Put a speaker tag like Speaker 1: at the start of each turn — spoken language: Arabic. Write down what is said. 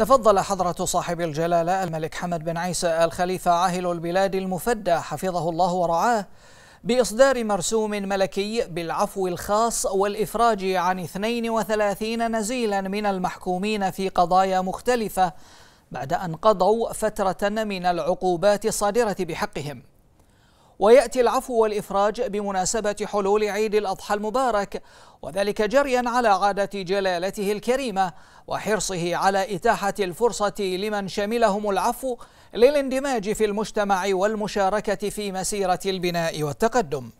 Speaker 1: تفضل
Speaker 2: حضرة صاحب الجلالة الملك حمد بن عيسى الخليفة عاهل البلاد المفدى حفظه الله ورعاه بإصدار مرسوم ملكي بالعفو الخاص والإفراج عن 32 نزيلا من المحكومين في قضايا مختلفة بعد أن قضوا فترة من العقوبات الصادرة بحقهم ويأتي العفو والإفراج بمناسبة حلول عيد الأضحى المبارك وذلك جريا على عادة جلالته الكريمة وحرصه على إتاحة الفرصة لمن شملهم العفو للاندماج في المجتمع والمشاركة في مسيرة البناء والتقدم